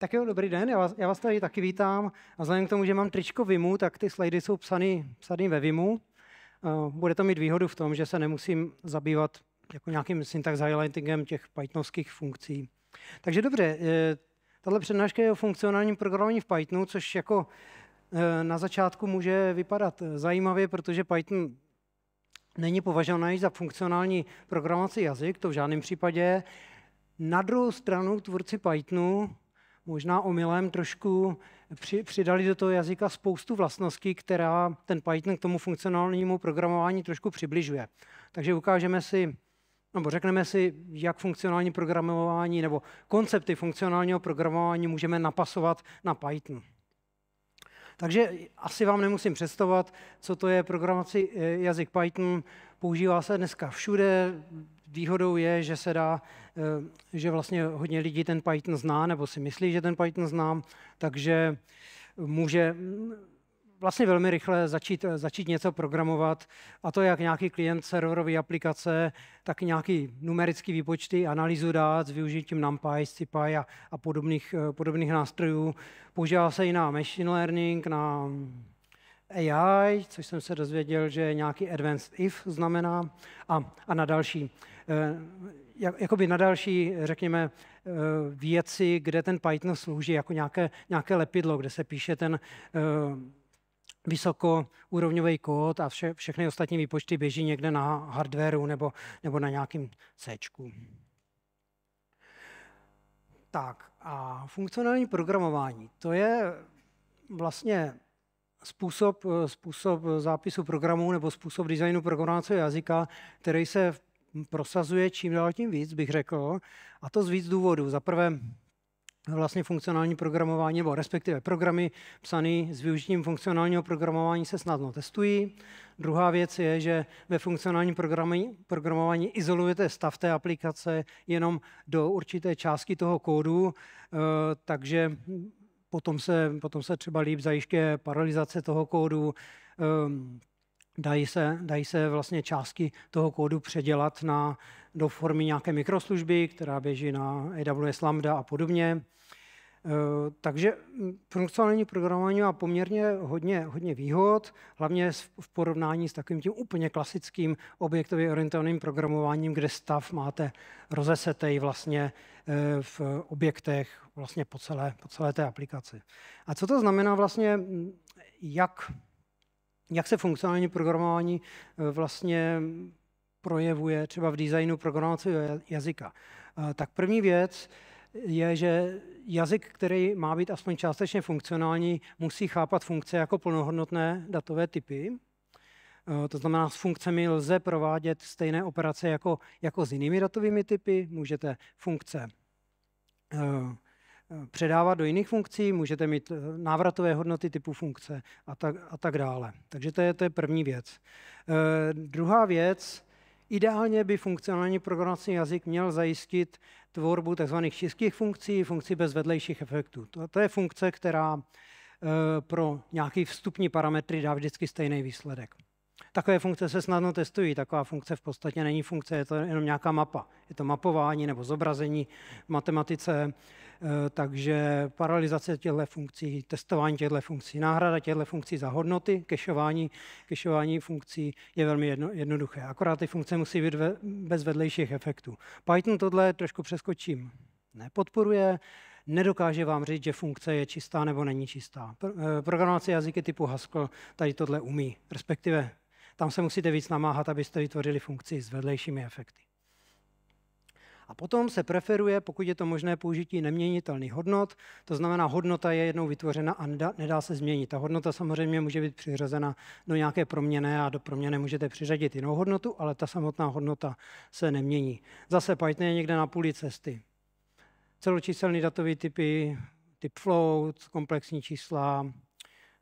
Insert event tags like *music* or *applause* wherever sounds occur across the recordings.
Tak jo, dobrý den, já vás, já vás tady taky vítám. A vzhledem k tomu, že mám tričko Vimu, tak ty slajdy jsou psany, psaný ve Vimu. Eh, bude to mít výhodu v tom, že se nemusím zabývat jako nějakým syntax highlightingem těch pythonovských funkcí. Takže dobře, eh, tahle přednáška je o funkcionálním programování v Pythonu, což jako eh, na začátku může vypadat zajímavě, protože Python není považovaný za funkcionální programovací jazyk, to v žádném případě. Na druhou stranu tvůrci Pythonu možná omylem trošku při, přidali do toho jazyka spoustu vlastností, která ten Python k tomu funkcionálnímu programování trošku přibližuje. Takže ukážeme si, nebo řekneme si, jak funkcionální programování nebo koncepty funkcionálního programování můžeme napasovat na Python. Takže asi vám nemusím představovat, co to je programací eh, jazyk Python. Používá se dneska všude, Výhodou je, že se dá, eh, že vlastně hodně lidí ten Python zná, nebo si myslí, že ten Python znám, takže může mm, vlastně velmi rychle začít, eh, začít něco programovat, a to jak nějaký klient serverové aplikace, tak nějaký numerický výpočty, analýzu dát s využitím NumPy, SciPy a, a podobných, eh, podobných nástrojů. Používá se i na machine learning, na mm, AI, což jsem se dozvěděl, že nějaký advanced if znamená, a, a na další. Eh, jakoby na další, řekněme, eh, věci, kde ten Python slouží jako nějaké, nějaké lepidlo, kde se píše ten eh, vysokoúrovňový kód a vše, všechny ostatní výpočty běží někde na hardwareu nebo, nebo na nějakém C. Tak a funkcionální programování, to je vlastně způsob, způsob zápisu programu nebo způsob designu programovacího jazyka, který se v prosazuje čím dál tím víc, bych řekl, a to z víc důvodů. Za prvé, vlastně funkcionální programování, nebo respektive programy psané s využitím funkcionálního programování se snadno testují. Druhá věc je, že ve funkcionálním programování izolujete stav té aplikace jenom do určité částky toho kódu, e, takže potom se, potom se třeba líp zajišťuje paralizace toho kódu, e, dají se, dají se vlastně částky toho kódu předělat na, do formy nějaké mikroslužby, která běží na AWS Lambda a podobně. E, takže funkcionální programování má poměrně hodně, hodně výhod, hlavně v porovnání s takovým tím úplně klasickým objektově orientovaným programováním, kde stav máte rozesetej vlastně e, v objektech vlastně po celé, po celé té aplikaci. A co to znamená vlastně, jak jak se funkcionální programování eh, vlastně projevuje třeba v designu programovacího jazyka. Eh, tak první věc je, že jazyk, který má být aspoň částečně funkcionální, musí chápat funkce jako plnohodnotné datové typy. Eh, to znamená, s funkcemi lze provádět stejné operace jako, jako s jinými datovými typy. Můžete funkce předávat do jiných funkcí, můžete mít eh, návratové hodnoty typu funkce a tak, a tak dále. Takže to je, to je první věc. E, druhá věc, ideálně by funkcionální programovací jazyk měl zajistit tvorbu tzv. čistých funkcí, funkcí bez vedlejších efektů. To, to je funkce, která e, pro nějaký vstupní parametry dá vždycky stejný výsledek. Takové funkce se snadno testují, taková funkce v podstatě není funkce, je to jenom nějaká mapa. Je to mapování nebo zobrazení v matematice. Eh, takže paralizace těchto funkcí, testování těchto funkcí, náhrada těchto funkcí za hodnoty, kešování, kešování funkcí je velmi jedno, jednoduché. Akorát ty funkce musí být ve, bez vedlejších efektů. Python tohle trošku přeskočím. Nepodporuje, nedokáže vám říct, že funkce je čistá nebo není čistá. Eh, programovací jazyky typu Haskell tady tohle umí, respektive tam se musíte víc namáhat, abyste vytvořili funkci s vedlejšími efekty. A potom se preferuje, pokud je to možné, použití neměnitelných hodnot. To znamená, hodnota je jednou vytvořena a nedá se změnit. Ta hodnota samozřejmě může být přiřazena do nějaké proměny a do proměny můžete přiřadit jinou hodnotu, ale ta samotná hodnota se nemění. Zase Python je někde na půli cesty. Celočíselný datový typy, typ float, komplexní čísla,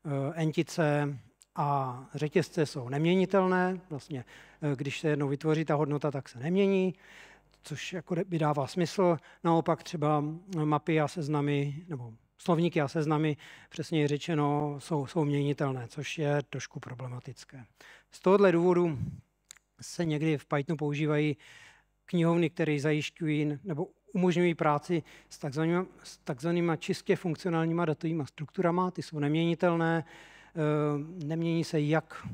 eh, entice, a řetězce jsou neměnitelné. Vlastně, eh, když se jednou vytvoří ta hodnota, tak se nemění což jako by dává smysl. Naopak třeba mapy a seznamy, nebo slovníky a seznamy, přesně řečeno, jsou, jsou měnitelné, což je trošku problematické. Z tohoto důvodu se někdy v Pythonu používají knihovny, které zajišťují nebo umožňují práci s takzvanýma, s takzvanýma čistě funkcionálníma datovými strukturama. Ty jsou neměnitelné, eh, nemění se jak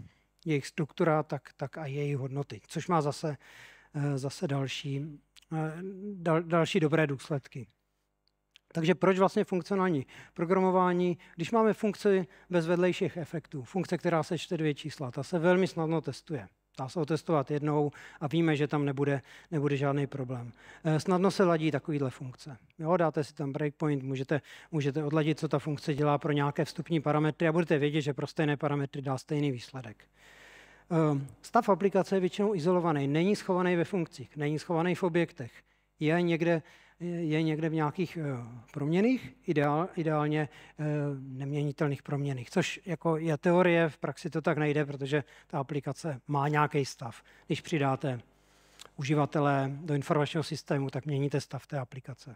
jejich struktura, tak, tak a jejich hodnoty, což má zase Eh, zase další, eh, dal, další dobré důsledky. Takže proč vlastně funkcionální programování, když máme funkci bez vedlejších efektů, funkce, která se čte dvě čísla, ta se velmi snadno testuje. Dá se otestovat jednou a víme, že tam nebude, nebude žádný problém. Eh, snadno se ladí takovýhle funkce. Jo, dáte si tam breakpoint, můžete, můžete odladit, co ta funkce dělá pro nějaké vstupní parametry a budete vědět, že pro stejné parametry dá stejný výsledek. Eh, stav aplikace je většinou izolovaný, není schovaný ve funkcích, není schovaný v objektech, je někde, je někde v nějakých eh, proměných, ideál, ideálně eh, neměnitelných proměných, což jako je teorie, v praxi to tak nejde, protože ta aplikace má nějaký stav. Když přidáte uživatele do informačního systému, tak měníte stav té aplikace.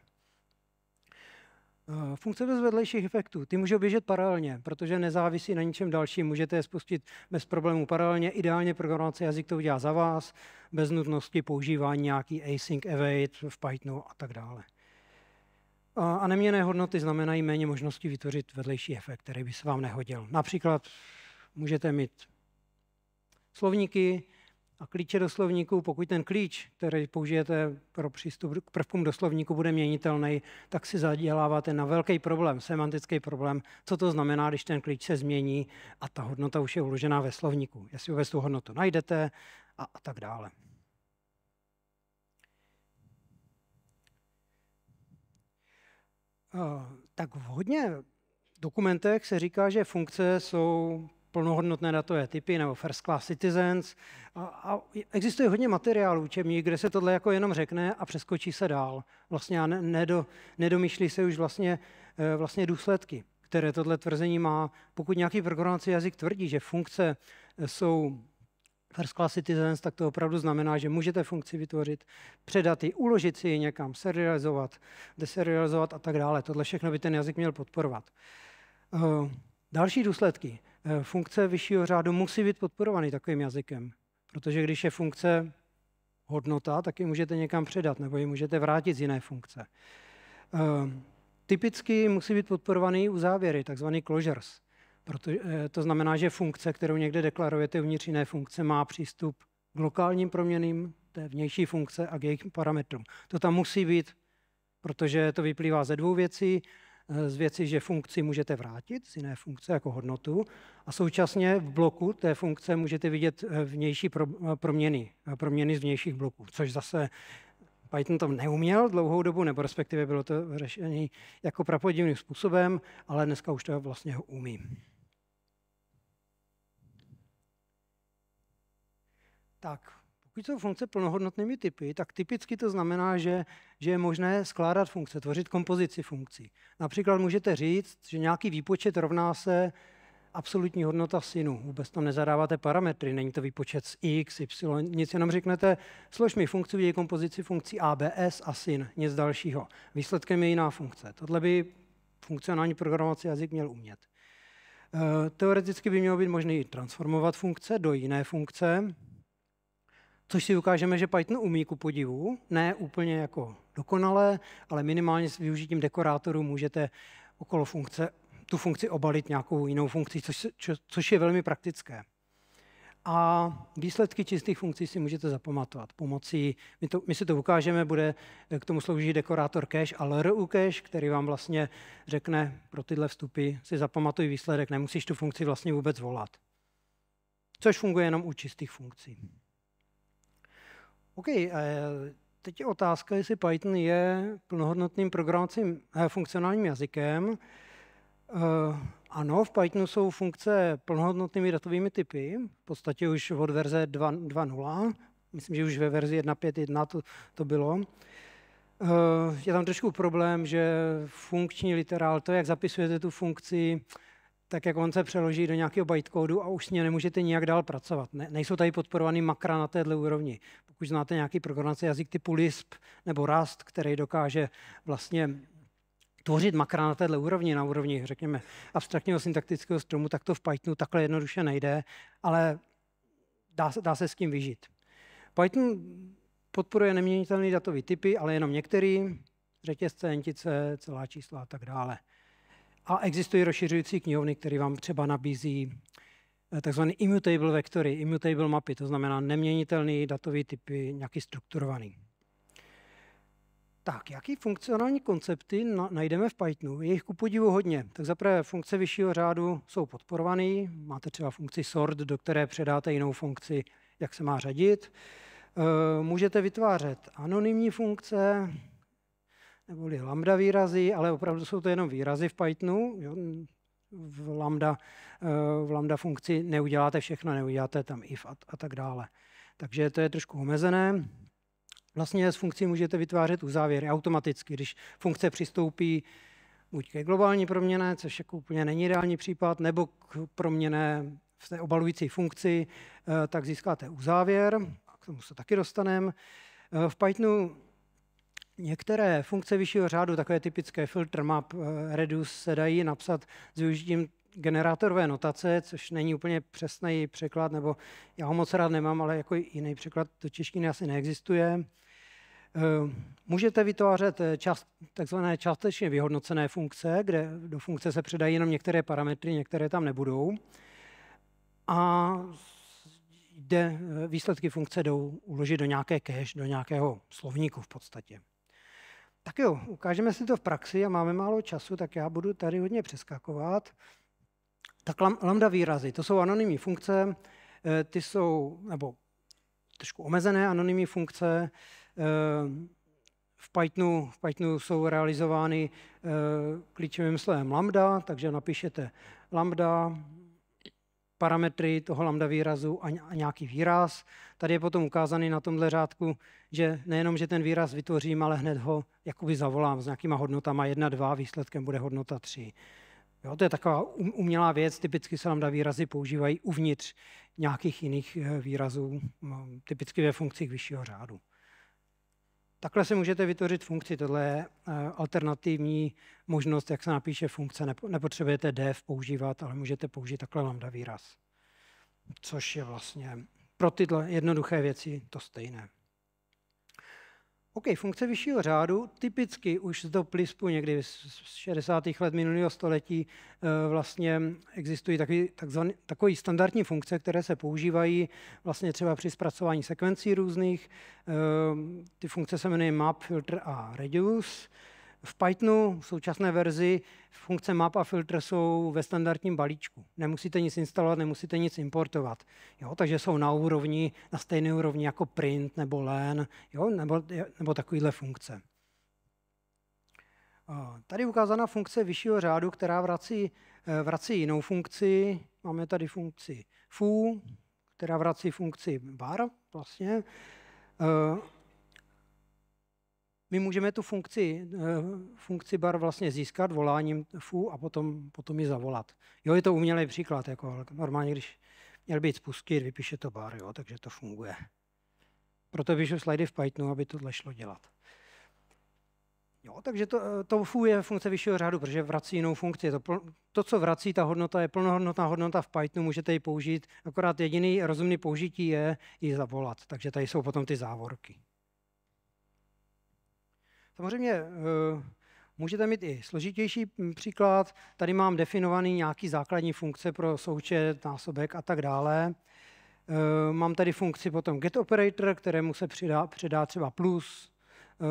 Eh, funkce bez vedlejších efektů, ty můžou běžet paralelně, protože nezávisí na ničem dalším, můžete je spustit bez problémů paralelně, ideálně programovací jazyk to udělá za vás, bez nutnosti používání nějaký async await v Pythonu a tak dále. A neměné hodnoty znamenají méně možnosti vytvořit vedlejší efekt, který by se vám nehodil. Například můžete mít slovníky, a klíče do slovníku, pokud ten klíč, který použijete pro přístup k prvkům do slovníku, bude měnitelný, tak si zaděláváte na velký problém, semantický problém, co to znamená, když ten klíč se změní a ta hodnota už je uložená ve slovníku. Jestli vůbec tu hodnotu najdete a, a tak dále. Eh, tak v hodně dokumentech se říká, že funkce jsou plnohodnotné datové typy nebo first class citizens. A, a existuje hodně materiálů učebních, kde se tohle jako jenom řekne a přeskočí se dál. Vlastně a ne, nedo, nedomýšlí se už vlastně, eh, vlastně důsledky, které tohle tvrzení má. Pokud nějaký programovací jazyk tvrdí, že funkce eh, jsou First Class Citizens, tak to opravdu znamená, že můžete funkci vytvořit, předat ji, uložit si ji někam, serializovat, deserializovat a tak dále. Tohle všechno by ten jazyk měl podporovat. Eh, další důsledky. Eh, funkce vyššího řádu musí být podporovaný takovým jazykem. Protože když je funkce hodnota, tak ji můžete někam předat nebo ji můžete vrátit z jiné funkce. Ehm, typicky musí být podporovaný u závěry, takzvaný closures. Proto, eh, to znamená, že funkce, kterou někde deklarujete uvnitř jiné funkce, má přístup k lokálním proměným té vnější funkce a k jejich parametrům. To tam musí být, protože to vyplývá ze dvou věcí. Eh, z věci, že funkci můžete vrátit z jiné funkce jako hodnotu a současně v bloku té funkce můžete vidět eh, vnější eh, proměny, proměny z vnějších bloků, což zase Python to neuměl dlouhou dobu, nebo respektive bylo to řešení jako prapodivným způsobem, ale dneska už to vlastně umí. Tak, pokud jsou funkce plnohodnotnými typy, tak typicky to znamená, že, že je možné skládat funkce, tvořit kompozici funkcí. Například můžete říct, že nějaký výpočet rovná se absolutní hodnota sinu. Vůbec tam nezadáváte parametry, není to výpočet z x, y, nic, jenom řeknete, slož mi funkci v její kompozici funkcí ABS a sin, nic dalšího. Výsledkem je jiná funkce. Tohle by funkcionální programovací jazyk měl umět. Eh, teoreticky by mělo být možné transformovat funkce do jiné funkce, což si ukážeme, že Python umí ku podivu, ne úplně jako dokonale, ale minimálně s využitím dekorátoru můžete okolo funkce tu funkci obalit nějakou jinou funkcí, což, co, což je velmi praktické. A výsledky čistých funkcí si můžete zapamatovat pomocí, my, to, my si to ukážeme, bude eh, k tomu sloužit dekorátor cache a LRU cache, který vám vlastně řekne pro tyhle vstupy si zapamatuj výsledek, nemusíš tu funkci vlastně vůbec volat. Což funguje jenom u čistých funkcí. OK, eh, teď je otázka, jestli Python je plnohodnotným programovacím eh, funkcionálním jazykem. Eh, ano, v Pythonu jsou funkce plnohodnotnými datovými typy, v podstatě už od verze 2.0, myslím, že už ve verzi 1.5.1 to, to bylo. Je tam trošku problém, že funkční literál, to, jak zapisujete tu funkci, tak jak on se přeloží do nějakého bytecodu a už s ní nemůžete nijak dál pracovat. Ne, nejsou tady podporovaný makra na téhle úrovni pokud znáte nějaký programovací jazyk typu Lisp nebo Rust, který dokáže vlastně tvořit makra na této úrovni, na úrovni, řekněme, abstraktního syntaktického stromu, tak to v Pythonu takhle jednoduše nejde, ale dá, dá se s tím vyžít. Python podporuje neměnitelné datové typy, ale jenom některý, řetězce, entice, celá čísla a tak dále. A existují rozšiřující knihovny, které vám třeba nabízí Eh, takzvané immutable vektory, immutable mapy, to znamená neměnitelný datový typy, nějaký strukturovaný. Tak, jaký funkcionální koncepty najdeme v Pythonu? Je jich ku podivu hodně. Tak zaprvé funkce vyššího řádu jsou podporované. Máte třeba funkci sort, do které předáte jinou funkci, jak se má řadit. Eh, můžete vytvářet anonymní funkce, neboli lambda výrazy, ale opravdu jsou to jenom výrazy v Pythonu v lambda, eh, v lambda funkci neuděláte všechno, neuděláte tam if a, a tak dále. Takže to je trošku omezené. Vlastně s funkcí můžete vytvářet uzávěry automaticky, když funkce přistoupí buď ke globální proměně, což jako úplně není reálný případ, nebo k proměně v té obalující funkci, eh, tak získáte uzávěr, k tomu se taky dostaneme. Eh, v Pythonu Některé funkce vyššího řádu, takové typické filter map, eh, reduce, se dají napsat s využitím generátorové notace, což není úplně přesný překlad, nebo já ho moc rád nemám, ale jako jiný překlad do češtiny asi neexistuje. Eh, můžete vytvářet eh, část, takzvané částečně vyhodnocené funkce, kde do funkce se předají jenom některé parametry, některé tam nebudou. A jde, výsledky funkce jdou uložit do nějaké cache, do nějakého slovníku v podstatě. Tak jo, ukážeme si to v praxi a máme málo času, tak já budu tady hodně přeskakovat. Tak lambda výrazy, to jsou anonymní funkce, eh, ty jsou, nebo trošku omezené anonymní funkce, eh, v Pythonu, v Pythonu jsou realizovány eh, klíčovým slovem lambda, takže napíšete lambda parametry toho lambda výrazu a nějaký výraz. Tady je potom ukázaný na tomhle řádku, že nejenom, že ten výraz vytvořím, ale hned ho jakoby zavolám s nějakýma hodnotama 1, 2, výsledkem bude hodnota 3. Jo, to je taková um-, umělá věc, typicky se lambda výrazy používají uvnitř nějakých jiných eh, výrazů, typicky ve funkcích vyššího řádu. Takhle si můžete vytvořit funkci, tohle je eh, alternativní možnost, jak se napíše funkce. Nepotřebujete dev používat, ale můžete použít takhle lambda výraz. Což je vlastně pro tyhle jednoduché věci to stejné. OK, funkce vyššího řádu typicky už z doplispu někdy z 60. let minulého století eh, vlastně existují takový, takzvaný, takový standardní funkce, které se používají vlastně třeba při zpracování sekvencí různých. Eh, ty funkce se jmenují map, filter a reduce. V Pythonu v současné verzi funkce map a filtr jsou ve standardním balíčku. Nemusíte nic instalovat, nemusíte nic importovat. Jo, takže jsou na úrovni, na stejné úrovni jako print nebo len, jo, nebo, nebo takovýhle funkce. Eh, tady ukázána funkce vyššího řádu, která vrací, eh, vrací jinou funkci. Máme tady funkci foo, která vrací funkci bar vlastně. Eh, my můžeme tu funkci, eh, funkci bar vlastně získat voláním fu a potom, potom ji zavolat. Jo, je to umělý příklad, jako, normálně, když měl být spustit, vypíše to bar, jo, takže to funguje. Proto píšu slidy v Pythonu, aby tohle šlo dělat. Jo, takže to, eh, to fu je funkce vyššího řádu, protože vrací jinou funkci. To, to, co vrací ta hodnota, je plnohodnotná hodnota v Pythonu, můžete ji použít, akorát jediný rozumný použití je ji zavolat. Takže tady jsou potom ty závorky. Samozřejmě eh, můžete mít i složitější mm, příklad. Tady mám definovaný nějaký základní funkce pro součet, násobek a tak dále. Eh, mám tady funkci potom get operator, kterému se přidá, přidá třeba plus, eh,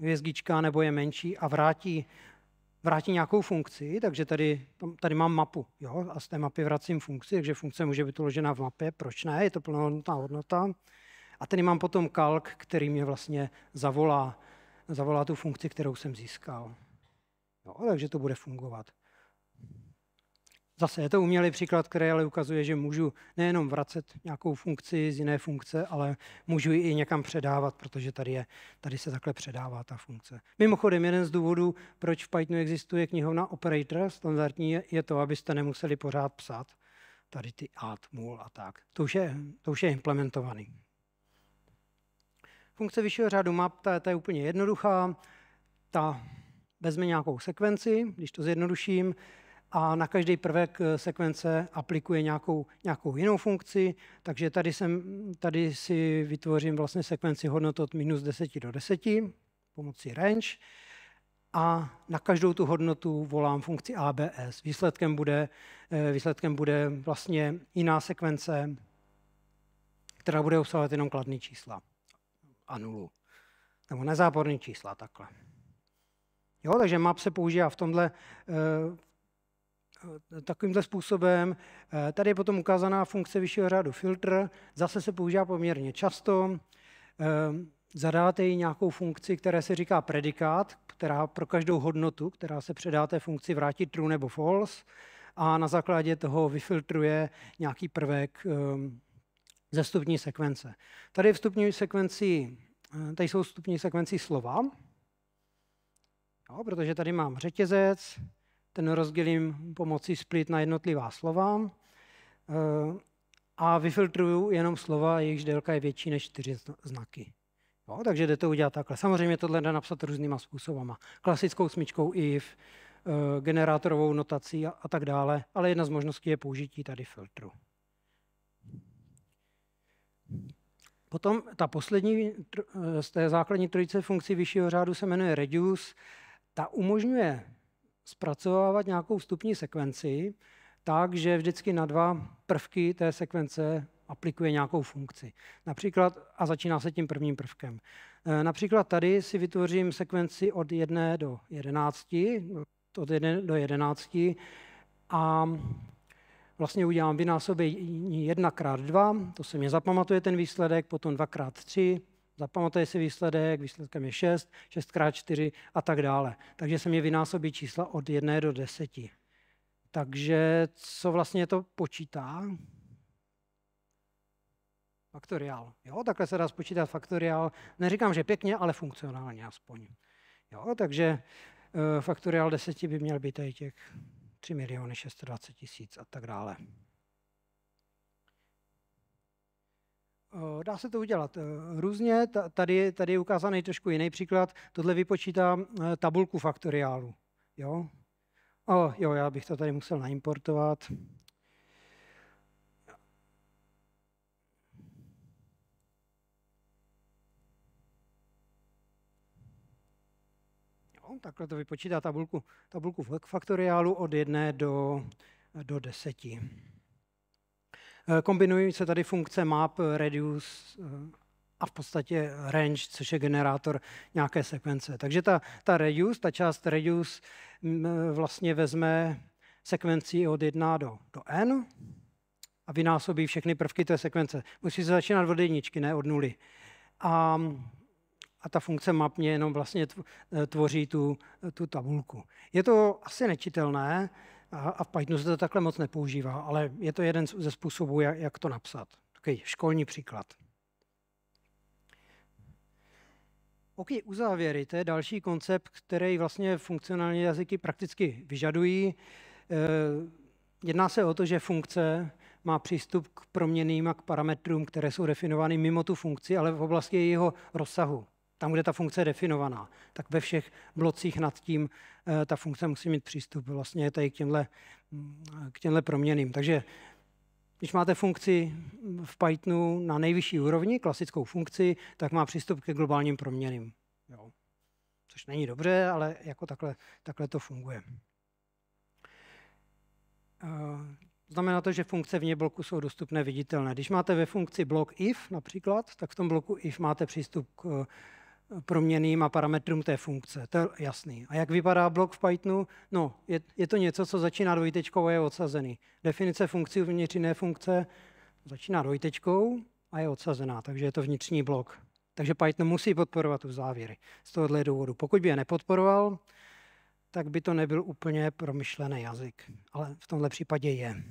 hvězdička nebo je menší a vrátí, vrátí nějakou funkci, takže tady, tady mám mapu jo, a z té mapy vracím funkci, takže funkce může být uložena v mapě, proč ne, je to plnohodnotná hodnota. A tady mám potom kalk, který mě vlastně zavolá zavolá tu funkci, kterou jsem získal. No, takže to bude fungovat. Zase je to umělý příklad, který ale ukazuje, že můžu nejenom vracet nějakou funkci z jiné funkce, ale můžu ji i někam předávat, protože tady, je, tady se takhle předává ta funkce. Mimochodem, jeden z důvodů, proč v Pythonu existuje knihovna Operator, standardní, je to, abyste nemuseli pořád psát tady ty at, mul a tak. To už je, to už je implementovaný. Funkce vyššího řádu map, ta, ta je úplně jednoduchá. Ta vezme nějakou sekvenci, když to zjednoduším, a na každý prvek eh, sekvence aplikuje nějakou, nějakou jinou funkci, takže tady, jsem, tady si vytvořím vlastně sekvenci hodnot od minus 10 do 10 pomocí range a na každou tu hodnotu volám funkci ABS. Výsledkem bude, eh, výsledkem bude vlastně jiná sekvence, která bude obsahovat jenom kladné čísla a nulu. Nebo nezáporný čísla, takhle. Jo, takže map se používá v tomhle eh, takovýmhle způsobem. Eh, tady je potom ukázaná funkce vyššího řádu filtr, zase se používá poměrně často. Eh, zadáte jí nějakou funkci, která se říká predikát, která pro každou hodnotu, která se předá té funkci, vrátí true nebo false a na základě toho vyfiltruje nějaký prvek ze vstupní sekvence. Tady, vstupní sekvenci, eh, tady jsou vstupní sekvenci slova, jo, protože tady mám řetězec, ten rozdělím pomocí split na jednotlivá slova eh, a vyfiltruju jenom slova, jejichž délka je větší než čtyři znaky. Jo, takže jde to udělat takhle. Samozřejmě tohle jde napsat různýma způsobama. Klasickou smyčkou if, eh, generátorovou notací a, a tak dále, ale jedna z možností je použití tady filtru. Potom ta poslední eh, z té základní trojice funkcí vyššího řádu se jmenuje reduce. Ta umožňuje zpracovávat nějakou vstupní sekvenci tak, že vždycky na dva prvky té sekvence aplikuje nějakou funkci. Například, a začíná se tím prvním prvkem. Eh, například tady si vytvořím sekvenci od 1 do 11, od 1 do 11 a vlastně udělám vynásobení 1 krát 2, to se mě zapamatuje ten výsledek, potom 2 krát 3, zapamatuje si výsledek, výsledkem je 6, 6 krát 4 a tak dále. Takže se mě vynásobí čísla od 1 do 10. Takže co vlastně to počítá? Faktoriál. Jo, takhle se dá spočítat faktoriál. Neříkám, že pěkně, ale funkcionálně aspoň. Jo, takže eh, faktoriál 10 by měl být tady těch 3 miliony 620 tisíc a tak dále. Eh, dá se to udělat eh, různě. Tady, tady je ukázaný trošku jiný příklad. Tohle vypočítá eh, tabulku faktoriálu. Jo? O, jo, já bych to tady musel naimportovat. No, takhle to vypočítá tabulku, tabulku v faktoriálu od 1 do, do 10. Eh, kombinují se tady funkce map, reduce eh, a v podstatě range, což je generátor nějaké sekvence. Takže ta, ta reduce, ta část reduce mm, eh, vlastně vezme sekvenci od 1 do, do n a vynásobí všechny prvky té sekvence. Musí se začínat od jedničky, ne od nuly. A a ta funkce map mě jenom vlastně eh, tvoří tu, eh, tu tabulku. Je to asi nečitelné a, v Pythonu se to takhle moc nepoužívá, ale je to jeden ze způsobů, jak, jak to napsat. Takový školní příklad. OK, uzávěry, to je další koncept, který vlastně funkcionální jazyky prakticky vyžadují. Eh, jedná se o to, že funkce má přístup k proměným a k parametrům, které jsou definovány mimo tu funkci, ale v oblasti jejího rozsahu tam, kde ta funkce je definovaná, tak ve všech blocích nad tím eh, ta funkce musí mít přístup vlastně tady k těmhle, mm, k těmhle proměným. Takže když máte funkci v Pythonu na nejvyšší úrovni, klasickou funkci, tak má přístup ke globálním proměným. Jo. Což není dobře, ale jako takhle, takhle to funguje. Eh, znamená to, že funkce vně bloku jsou dostupné viditelné. Když máte ve funkci blok if například, tak v tom bloku if máte přístup k proměným a parametrům té funkce. To je jasný. A jak vypadá blok v Pythonu? No, je, je to něco, co začíná dvojtečkou a je odsazený. Definice funkcí uvnitř jiné funkce začíná dvojtečkou a je odsazená, takže je to vnitřní blok. Takže Python musí podporovat tu závěry z tohohle důvodu. Pokud by je nepodporoval, tak by to nebyl úplně promyšlený jazyk, ale v tomhle případě je.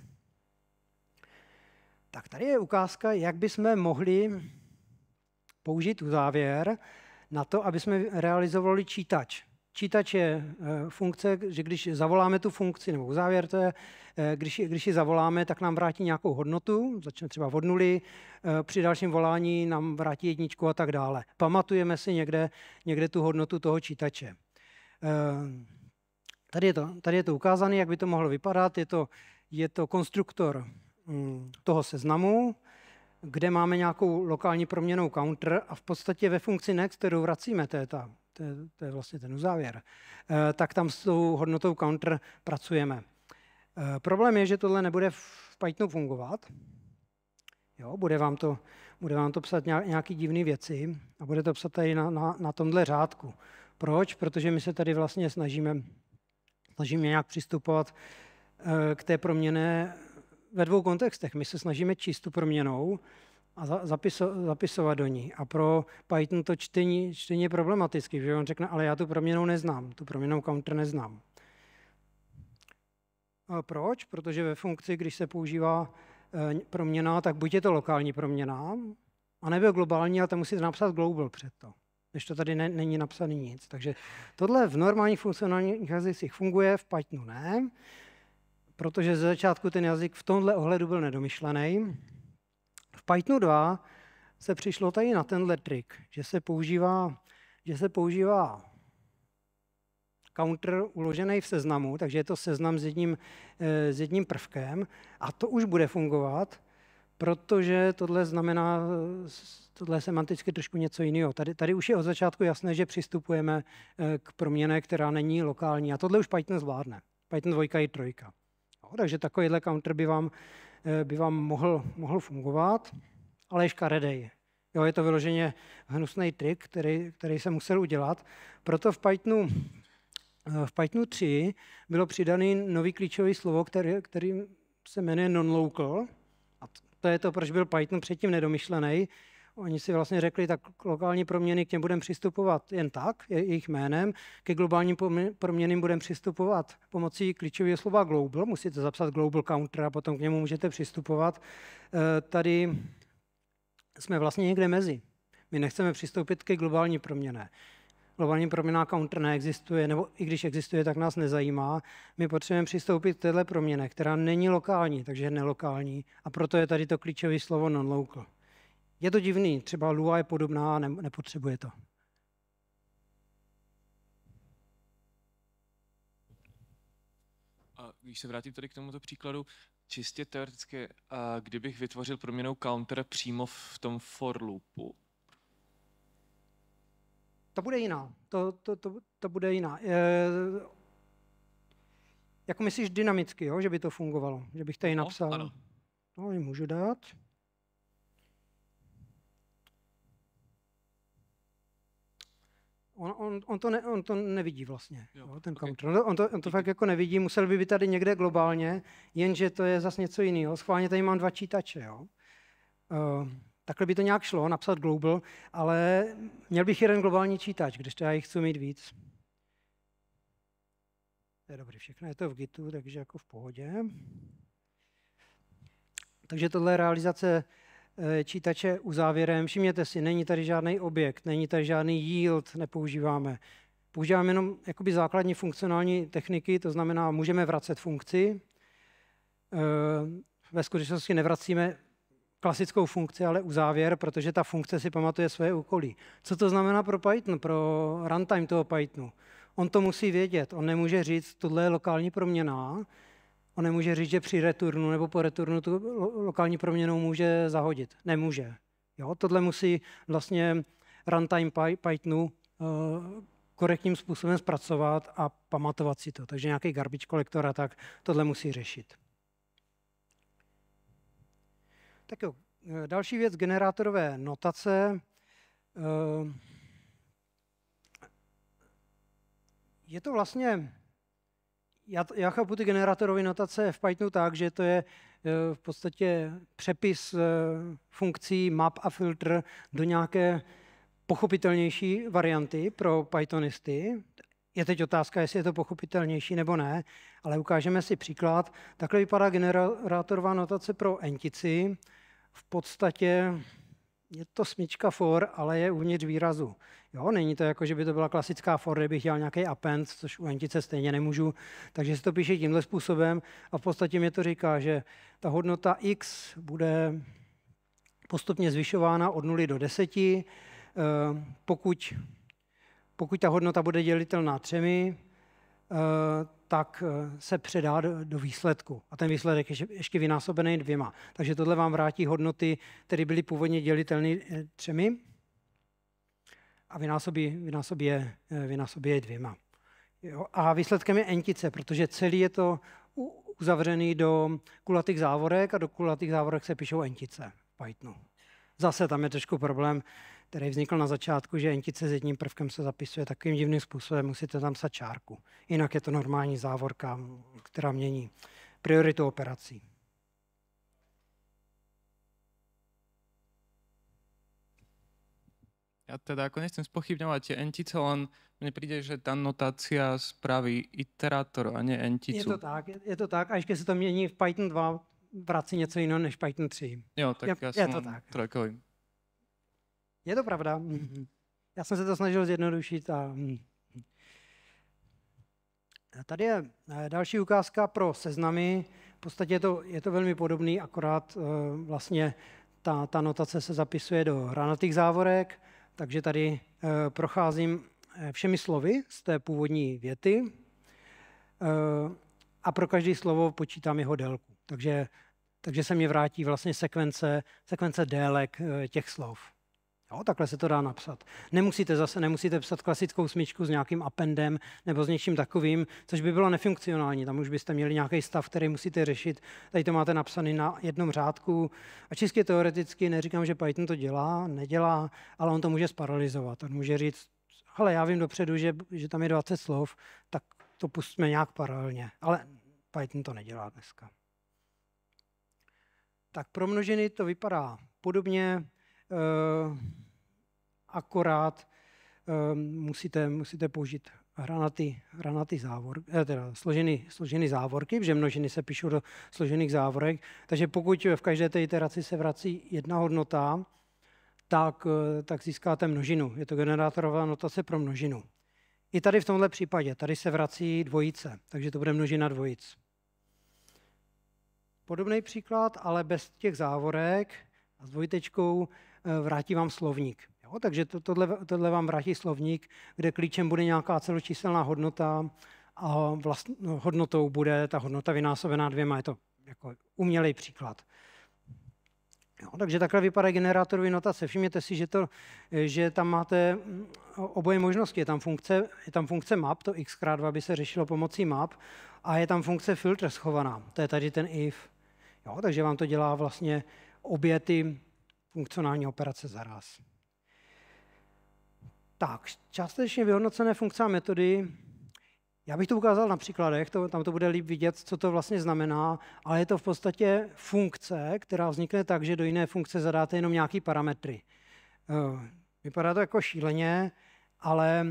Tak tady je ukázka, jak bychom mohli použít tu závěr na to, aby jsme realizovali čítač. Čítač je eh, funkce, že když zavoláme tu funkci, nebo závěr to je, eh, když, když ji zavoláme, tak nám vrátí nějakou hodnotu, začne třeba od nuly, eh, při dalším volání nám vrátí jedničku a tak dále. Pamatujeme si někde, někde tu hodnotu toho čítače. Tady je, to, tady je to ukázané, jak by to mohlo vypadat. Je to, je to konstruktor hm, toho seznamu, kde máme nějakou lokální proměnou counter a v podstatě ve funkci next, kterou vracíme, to je, ta, to je, to je vlastně ten uzávěr, eh, tak tam s tou hodnotou counter pracujeme. Eh, problém je, že tohle nebude v Pythonu fungovat. Jo, bude, vám to, bude vám to psat nějaké divné věci a bude to psat tady na, na, na tomhle řádku. Proč? Protože my se tady vlastně snažíme, snažíme nějak přistupovat eh, k té proměně ve dvou kontextech. My se snažíme číst tu proměnou a zapiso, zapisovat do ní. A pro Python to čtení, čtení je problematické, že on řekne, ale já tu proměnou neznám, tu proměnou counter neznám. A proč? Protože ve funkci, když se používá eh, proměna, tak buď je to lokální proměna, anebo globální, ale to musíte napsat global před to než to tady ne, není napsané nic. Takže tohle v normálních funkcionálních jazycích funguje, v Pythonu ne protože ze začátku ten jazyk v tomhle ohledu byl nedomyšlený. V Pythonu 2 se přišlo tady na tenhle trik, že se používá, že se používá counter uložený v seznamu, takže je to seznam s jedním, eh, s jedním prvkem a to už bude fungovat, protože tohle znamená, tohle je semanticky trošku něco jiného. Tady, tady už je od začátku jasné, že přistupujeme eh, k proměně, která není lokální a tohle už Python zvládne. Python 2 i 3. Jo, no, takže takovýhle counter by vám, eh, by vám mohl, mohl fungovat, ale je škaredej. Jo, je to vyloženě hnusný trik, který, který jsem musel udělat. Proto v Pythonu, eh, v Pythonu 3 bylo přidané nový klíčové slovo, který, který se jmenuje non-local. A to je to, proč byl Python předtím nedomyšlený Oni si vlastně řekli, tak lokální proměny k těm budeme přistupovat jen tak, jejich jménem, ke globálním proměnám budeme přistupovat pomocí klíčového slova global, musíte zapsat global counter a potom k němu můžete přistupovat. Eh, tady jsme vlastně někde mezi. My nechceme přistoupit ke globální proměně. Globální proměna counter neexistuje, nebo i když existuje, tak nás nezajímá. My potřebujeme přistoupit k této proměně, která není lokální, takže je nelokální. A proto je tady to klíčové slovo non-local. Je to divný, třeba lua je podobná a ne, nepotřebuje to. A když se vrátím tady k tomuto příkladu, čistě teoreticky, a kdybych vytvořil proměnou counter přímo v tom for loopu, to bude jiná. To, to, to, to bude jiná. E, jako myslíš dynamicky, jo? že by to fungovalo? Že bych tady no, napsal... Ano. No, můžu dát. On, on, on, to ne, on to nevidí vlastně, jo, jo, ten okay. counter. On to, on, to, on to fakt jako nevidí, musel by být tady někde globálně, jenže to je zase něco jiného. Schválně tady mám dva čítače. Jo. Uh, takhle by to nějak šlo, napsat global, ale měl bych jeden globální čítač, když to já jich chci mít víc. To je dobrý, všechno je to v Gitu, takže jako v pohodě. Takže tohle je realizace Eh, čítače uzávěrem. Všimněte si, není tady žádný objekt, není tady žádný yield, nepoužíváme. Používáme jenom jakoby základní funkcionální techniky, to znamená, můžeme vracet funkci. Eh, ve skutečnosti nevracíme klasickou funkci, ale uzávěr, protože ta funkce si pamatuje své úkoly. Co to znamená pro Python, pro runtime toho Pythonu? On to musí vědět, on nemůže říct, tohle je lokální proměná, on nemůže říct, že při returnu nebo po returnu tu lokální proměnou může zahodit. Nemůže. Jo? Tohle musí vlastně runtime Pythonu eh, korektním způsobem zpracovat a pamatovat si to. Takže nějaký garbage kolektor a tak tohle musí řešit. Tak jo, eh, další věc, generátorové notace. Eh, je to vlastně já, já chápu ty generátorové notace v Pythonu tak, že to je e, v podstatě přepis e, funkcí map a filtr do nějaké pochopitelnější varianty pro Pythonisty. Je teď otázka, jestli je to pochopitelnější nebo ne, ale ukážeme si příklad. Takhle vypadá generátorová notace pro entici. V podstatě je to smyčka for, ale je uvnitř výrazu. Jo, není to jako, že by to byla klasická for, kdybych dělal nějaký append, což u entice stejně nemůžu, takže se to píše tímhle způsobem a v podstatě mě to říká, že ta hodnota x bude postupně zvyšována od 0 do 10, eh, pokud, pokud ta hodnota bude dělitelná třemi, Eh, tak eh, se předá do, výsledku. A ten výsledek je ještě vynásobený dvěma. Takže tohle vám vrátí hodnoty, které byly původně dělitelné eh, třemi a vynásobí, vynásobí, je, vynásobí je dvěma. Jo? A výsledkem je entice, protože celý je to uzavřený do kulatých závorek a do kulatých závorek se píšou entice v Pythonu. Zase tam je trošku problém, který vznikl na začátku, že entice s jedním prvkem se zapisuje takovým divným způsobem, musíte tam psat čárku. Jinak je to normální závorka, která mění prioritu operací. Já teda jako nechcem spochybňovat tě entice, len mně přijde, že ta notácia spraví iterátor a ne enticu. Je to tak, je to tak. A ještě se to mění v Python 2, vrací něco jiného než Python 3. Jo, tak je, já jsem je to tak. trojkový. Je to pravda. Mm. Mhm. Já jsem se to snažil zjednodušit a... Mm. Tady je e, další ukázka pro seznamy. V podstatě je to, je to velmi podobný, akorát e, vlastně ta, ta notace se zapisuje do hranatých závorek, takže tady e, procházím všemi slovy z té původní věty a pro každé slovo počítám jeho délku. Takže, takže se mi vrátí vlastně sekvence, sekvence délek těch slov. Jo, takhle se to dá napsat. Nemusíte zase nemusíte psat klasickou smyčku s nějakým appendem nebo s něčím takovým, což by bylo nefunkcionální. Tam už byste měli nějaký stav, který musíte řešit. Tady to máte napsané na jednom řádku. A čistě teoreticky neříkám, že Python to dělá, nedělá, ale on to může sparalizovat. On může říct, ale já vím dopředu, že, že tam je 20 slov, tak to pustíme nějak paralelně. Ale Python to nedělá dneska. Tak pro množiny to vypadá podobně. Eh, akorát eh, musíte, musíte použít hranaty, hranaty závor, eh, teda složený, složený závorky, protože množiny se píšou do složených závorek, takže pokud v každé té iteraci se vrací jedna hodnota, tak, tak získáte množinu. Je to generátorová notace pro množinu. I tady v tomhle případě, tady se vrací dvojice, takže to bude množina dvojic. Podobný příklad, ale bez těch závorek a s dvojtečkou Eh, vrátí vám slovník. Jo? Takže to, tohle, tohle vám vrátí slovník, kde klíčem bude nějaká celočíselná hodnota a vlast, no, hodnotou bude ta hodnota vynásobená dvěma. Je to jako umělej příklad. Jo, takže takhle vypadá generátorový notace. Všimněte si, že, to, že tam máte mm, oboje možnosti. Je tam funkce, je tam funkce map, to x krát 2 by se řešilo pomocí map, a je tam funkce filtr schovaná. To je tady ten if. Jo, takže vám to dělá vlastně obě ty funkcionální operace za raz. Tak, částečně vyhodnocené funkce a metody. Já bych to ukázal na příkladech, to, tam to bude líp vidět, co to vlastně znamená, ale je to v podstatě funkce, která vznikne tak, že do jiné funkce zadáte jenom nějaké parametry. Eh, vypadá to jako šíleně, ale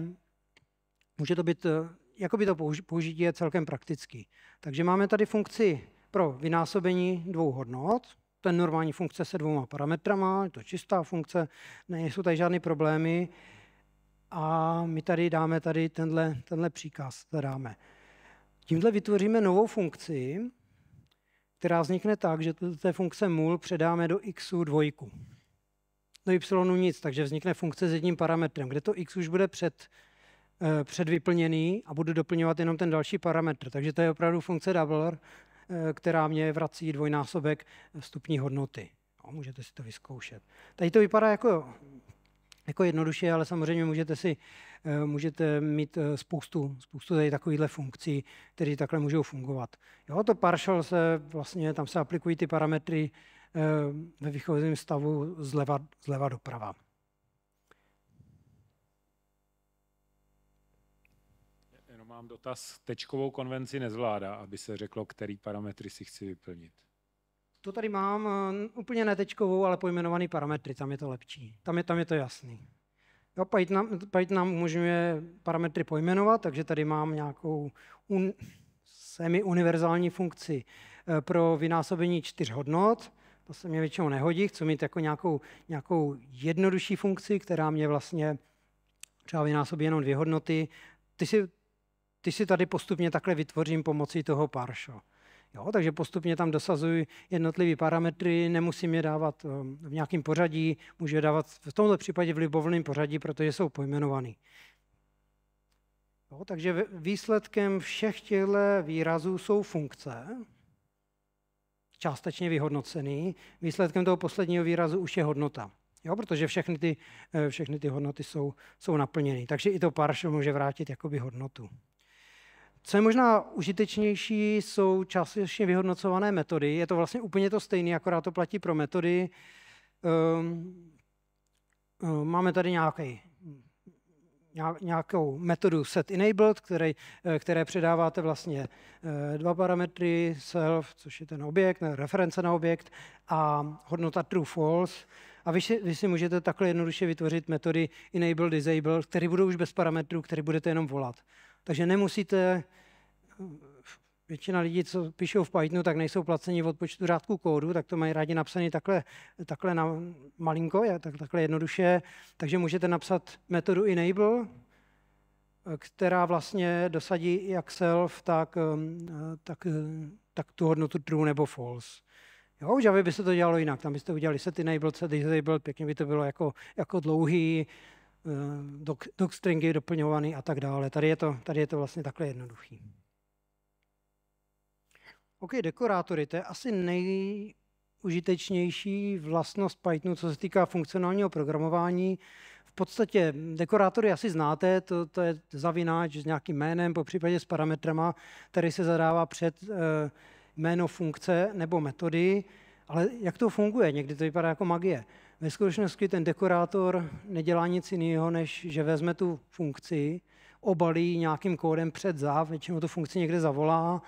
může to být, eh, jako by to použití je celkem prakticky. Takže máme tady funkci pro vynásobení dvou hodnot, to je normální funkce se dvouma parametrama, je to čistá funkce, nejsou tady žádné problémy a my tady dáme tady tenhle, tenhle příkaz, zadáme. Tímhle vytvoříme novou funkci, která vznikne tak, že do té funkce mul předáme do x dvojku. Do y nic, takže vznikne funkce s jedním parametrem, kde to x už bude před, eh, předvyplněný a budu doplňovat jenom ten další parametr. Takže to je opravdu funkce doubler, Eh, která mě vrací dvojnásobek stupní hodnoty. No, můžete si to vyzkoušet. Tady to vypadá jako, jako jednoduše, ale samozřejmě můžete si eh, můžete mít eh, spoustu, spoustu tady takovýchhle funkcí, které takhle můžou fungovat. Jo, to partial se vlastně, tam se aplikují ty parametry ve výchozím stavu zleva, zleva doprava. mám dotaz. Tečkovou konvenci nezvládá, aby se řeklo, který parametry si chci vyplnit. To tady mám eh, úplně ne tečkovou, ale pojmenovaný parametry, tam je to lepší. Tam je, tam je to jasný. Jo, Python, nám, Python nám umožňuje parametry pojmenovat, takže tady mám nějakou un, semi-univerzální funkci eh, pro vynásobení čtyř hodnot. To se mě většinou nehodí, chci mít jako nějakou, nějakou jednodušší funkci, která mě vlastně třeba vynásobí jenom dvě hodnoty. Ty si ty si tady postupně takhle vytvořím pomocí toho paršo. Jo, takže postupně tam dosazuji jednotlivé parametry, nemusím je dávat ehm, v nějakém pořadí, můžu je dávat v tomto případě v libovolném pořadí, protože jsou pojmenovaný. Jo, takže výsledkem všech těchto výrazů jsou funkce, částečně vyhodnocený. Výsledkem toho posledního výrazu už je hodnota. Jo, protože všechny ty, eh, všechny ty hodnoty jsou, jsou naplněny. Takže i to paršo může vrátit jakoby hodnotu. Co je možná užitečnější, jsou částečně vyhodnocované metody. Je to vlastně úplně to stejné, akorát to platí pro metody. Ehm, ehm, máme tady nějaký nějakou metodu set enabled, které, eh, které předáváte vlastně eh, dva parametry, self, což je ten objekt, ne, reference na objekt, a hodnota true false. A vy si, vy si můžete takhle jednoduše vytvořit metody enable, disable, které budou už bez parametrů, které budete jenom volat. Takže nemusíte, většina lidí, co píšou v Pythonu, tak nejsou placeni od počtu řádků kódu, tak to mají rádi napsané takhle, takhle na, malinko, je, tak, takhle jednoduše. Takže můžete napsat metodu enable, která vlastně dosadí jak self, tak, um, tak, tak tu hodnotu true nebo false. Jo, v Javě by se to dělalo jinak, tam byste udělali set enable, set disable. pěkně by to bylo jako, jako dlouhý, Eh, dok, stringy doplňovaný a tak dále. Tady je, to, tady je to vlastně takhle jednoduchý. OK, dekorátory, to je asi nejužitečnější vlastnost Pythonu, co se týká funkcionálního programování. V podstatě dekorátory asi znáte, to, to je zavináč s nějakým jménem, po případě s parametrama, který se zadává před eh, jméno funkce nebo metody, ale jak to funguje? Někdy to vypadá jako magie. Ve skutečnosti ten dekorátor nedělá nic jiného, než že vezme tu funkci, obalí nějakým kódem před za, většinou tu funkci někde zavolá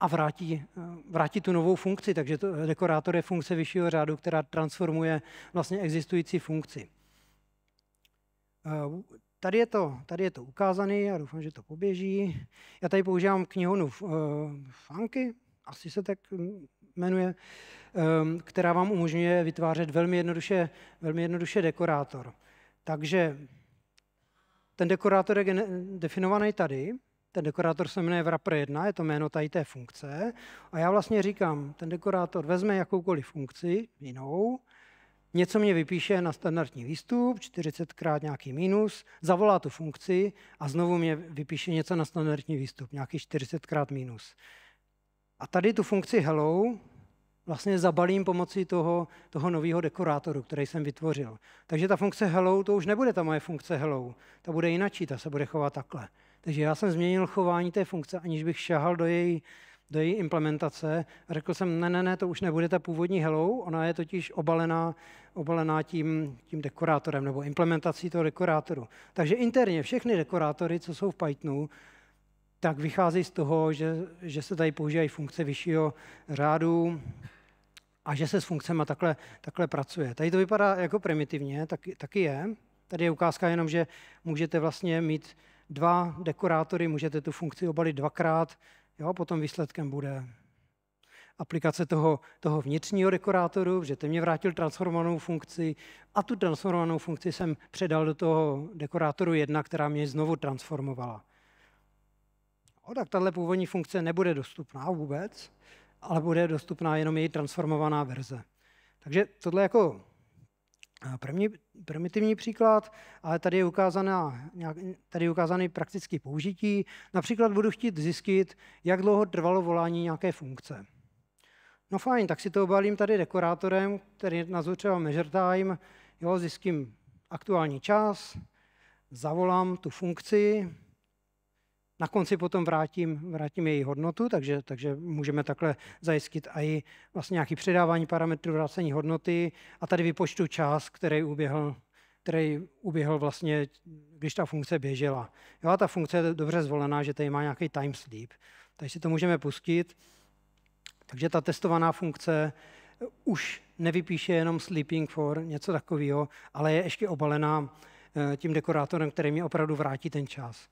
a vrátí, vrátí tu novou funkci. Takže to, dekorátor je funkce vyššího řádu, která transformuje vlastně existující funkci. Eh, tady je to, tady je to ukázané, já doufám, že to poběží. Já tady používám knihovnu eh, Funky, asi se tak hm, jmenuje, ehm, která vám umožňuje vytvářet velmi jednoduše, velmi jednoduše dekorátor. Takže ten dekorátor je definovaný tady, ten dekorátor se jmenuje wrapper 1, je to jméno tady té funkce. A já vlastně říkám, ten dekorátor vezme jakoukoliv funkci jinou, něco mě vypíše na standardní výstup, 40 krát nějaký minus, zavolá tu funkci a znovu mě vypíše něco na standardní výstup, nějaký 40 krát minus. A tady tu funkci hello vlastně zabalím pomocí toho, toho nového dekorátoru, který jsem vytvořil. Takže ta funkce hello, to už nebude ta moje funkce hello, ta bude jinačí, ta se bude chovat takhle. Takže já jsem změnil chování té funkce, aniž bych šahal do její, do její implementace. A řekl jsem, ne, ne, ne, to už nebude ta původní hello, ona je totiž obalená, obalená tím, tím dekorátorem nebo implementací toho dekorátoru. Takže interně všechny dekorátory, co jsou v Pythonu, tak vychází z toho, že, že se tady používají funkce vyššího řádu a že se s funkcemi takhle, takhle pracuje. Tady to vypadá jako primitivně, tak, taky je. Tady je ukázka jenom, že můžete vlastně mít dva dekorátory, můžete tu funkci obalit dvakrát, jo, a potom výsledkem bude aplikace toho, toho vnitřního dekorátoru, že ten mě vrátil transformovanou funkci a tu transformovanou funkci jsem předal do toho dekorátoru jedna, která mě znovu transformovala. Jo, tak tahle původní funkce nebude dostupná vůbec, ale bude dostupná jenom její transformovaná verze. Takže tohle jako eh, první, primitivní příklad, ale tady je, ukázaná, tady je ukázaný praktický použití. Například budu chtít zjistit, jak dlouho trvalo volání nějaké funkce. No fajn, tak si to obalím tady dekorátorem, který nazvu třeba measure time, jo, zjistím aktuální čas, zavolám tu funkci, na konci potom vrátím, vrátím její hodnotu, takže, takže můžeme takhle zajistit i vlastně nějaké předávání parametrů, vrácení hodnoty a tady vypočtu čas, který uběhl, který uběhl vlastně, když ta funkce běžela. Jo, a ta funkce je dobře zvolená, že tady má nějaký time sleep. Takže si to můžeme pustit. Takže ta testovaná funkce už nevypíše jenom sleeping for, něco takového, ale je ještě obalená eh, tím dekorátorem, který mi opravdu vrátí ten čas.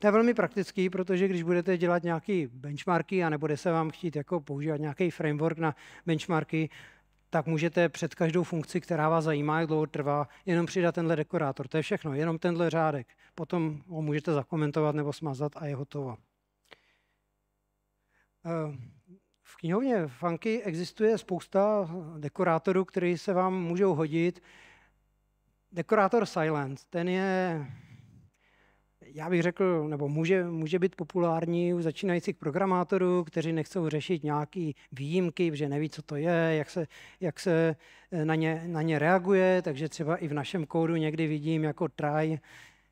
To je velmi praktický, protože když budete dělat nějaké benchmarky a nebude se vám chtít jako používat nějaký framework na benchmarky, tak můžete před každou funkci, která vás zajímá, jak dlouho trvá, jenom přidat tenhle dekorátor. To je všechno, jenom tenhle řádek. Potom ho můžete zakomentovat nebo smazat a je hotovo. Eh, v knihovně Funky existuje spousta dekorátorů, které se vám můžou hodit. Dekorátor Silent, ten je já bych řekl, nebo může, může být populární u začínajících programátorů, kteří nechcou řešit nějaké výjimky, že neví, co to je, jak se, jak se eh, na, ně, na ně reaguje, takže třeba i v našem kódu někdy vidím jako try,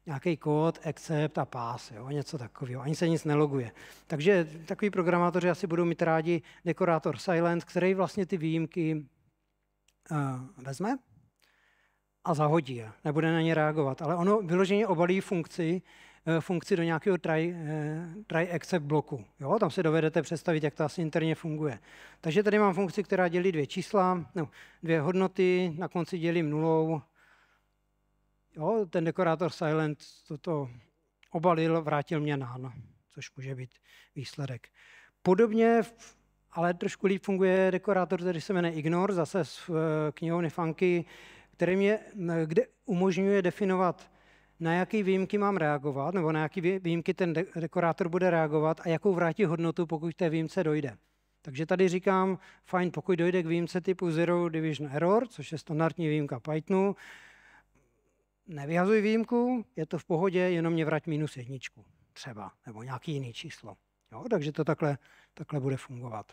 nějaký kód, accept a pass, jo, něco takového. Ani se nic neloguje. Takže takový programátoři asi budou mít rádi dekorátor silent, který vlastně ty výjimky uh, vezme a zahodí je, nebude na ně reagovat. Ale ono vyloženě obalí funkci, Eh, funkci do nějakého try, eh, try except bloku. Jo? Tam si dovedete představit, jak to asi interně funguje. Takže tady mám funkci, která dělí dvě čísla, no, dvě hodnoty, na konci dělím nulou. Jo? Ten dekorátor silent toto obalil, vrátil mě nán, no, což může být výsledek. Podobně, ale trošku líp funguje dekorátor, který se jmenuje Ignore, zase z eh, knihovny Funky, který mě kde umožňuje definovat na jaké výjimky mám reagovat, nebo na jaké výjimky ten dekorátor bude reagovat a jakou vrátí hodnotu, pokud té výjimce dojde. Takže tady říkám, fajn, pokud dojde k výjimce typu Zero Division Error, což je standardní výjimka Pythonu, nevyhazuj výjimku, je to v pohodě, jenom mě vrať minus jedničku třeba, nebo nějaký jiný číslo. Jo, takže to takhle, takhle bude fungovat.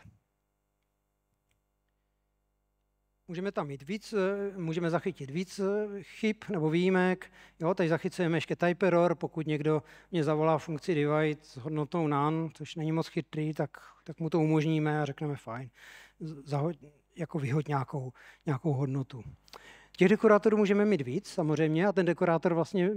Můžeme tam mít víc, eh, můžeme zachytit víc eh, chyb nebo výjimek. Jo, tady zachycujeme ještě type error, pokud někdo mě zavolá funkci divide s hodnotou none, což není moc chytrý, tak, tak mu to umožníme a řekneme fajn, jako vyhod nějakou, nějakou hodnotu. Těch dekorátorů můžeme mít víc samozřejmě a ten dekorátor vlastně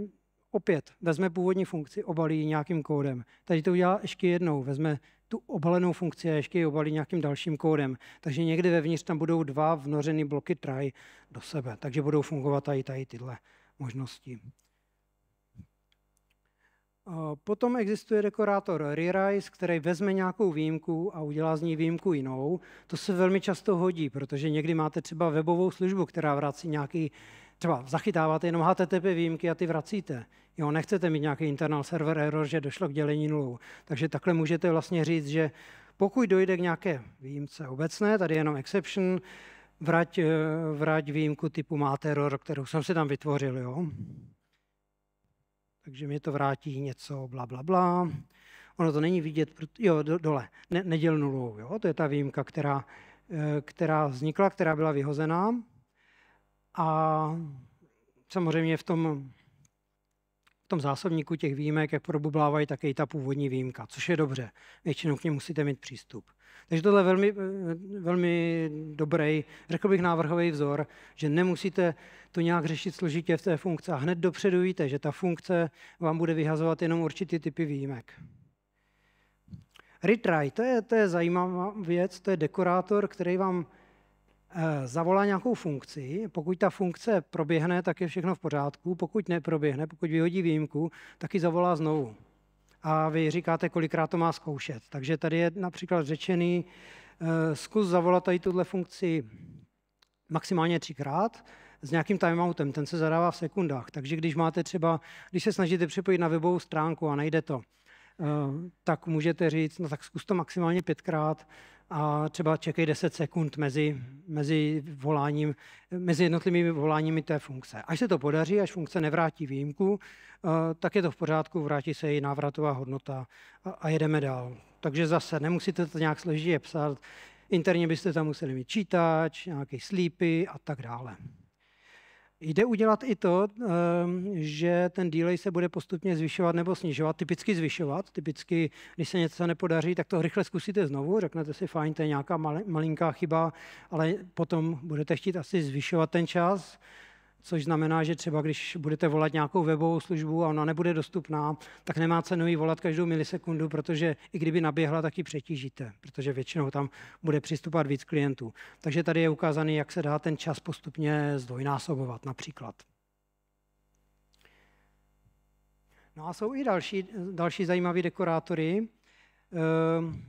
opět vezme původní funkci, obalí nějakým kódem. Tady to udělá ještě jednou, vezme tu obalenou funkci a ještě ji obalí nějakým dalším kódem. Takže někdy vevnitř tam budou dva vnořeny bloky try do sebe, takže budou fungovat i tady tyhle možnosti. Potom existuje dekorátor rewrite, který vezme nějakou výjimku a udělá z ní výjimku jinou. To se velmi často hodí, protože někdy máte třeba webovou službu, která vrací nějaký třeba zachytáváte jenom HTTP výjimky a ty vracíte. Jo, nechcete mít nějaký internal server error, že došlo k dělení nulou. Takže takhle můžete vlastně říct, že pokud dojde k nějaké výjimce obecné, tady jenom exception, vrať, eh, vrať výjimku typu má error, kterou jsem si tam vytvořil. Jo? Takže mě to vrátí něco, bla, bla, bla. Ono to není vidět, jo, dole, ne, neděl nulou, jo? to je ta výjimka, která, eh, která vznikla, která byla vyhozená. A samozřejmě v tom, v tom zásobníku těch výjimek, jak probublávají, také i ta původní výjimka, což je dobře. Většinou k ní musíte mít přístup. Takže tohle je velmi, velmi dobrý, řekl bych, návrhový vzor, že nemusíte to nějak řešit složitě v té funkci a hned dopředu víte, že ta funkce vám bude vyhazovat jenom určitý typy výjimek. Retry, to je, to je zajímavá věc, to je dekorátor, který vám Eh, zavolá nějakou funkci, pokud ta funkce proběhne, tak je všechno v pořádku, pokud neproběhne, pokud vyhodí výjimku, tak ji zavolá znovu. A vy říkáte, kolikrát to má zkoušet. Takže tady je například řečený, eh, zkus zavolat tady tuhle funkci maximálně třikrát s nějakým timeoutem, ten se zadává v sekundách. Takže když máte třeba, když se snažíte připojit na webovou stránku a nejde to, eh, tak můžete říct, no tak zkus to maximálně pětkrát, a třeba čekají 10 sekund mezi, mezi, voláním, mezi jednotlivými voláními té funkce. Až se to podaří, až funkce nevrátí výjimku, eh, tak je to v pořádku, vrátí se její návratová hodnota a, a jedeme dál. Takže zase nemusíte to nějak složitě psát, interně byste tam museli mít čítač, nějaké slípy a tak dále. Jde udělat i to, ehm, že ten delay se bude postupně zvyšovat nebo snižovat, typicky zvyšovat. Typicky, když se něco nepodaří, tak to rychle zkusíte znovu, řeknete si, fajn, to je nějaká malinká chyba, ale potom budete chtít asi zvyšovat ten čas, což znamená, že třeba když budete volat nějakou webovou službu a ona nebude dostupná, tak nemá cenu ji volat každou milisekundu, protože i kdyby naběhla, tak ji přetížíte, protože většinou tam bude přistupovat víc klientů. Takže tady je ukázaný, jak se dá ten čas postupně zdvojnásobovat například. No a jsou i další, další zajímavé dekorátory. Ehm,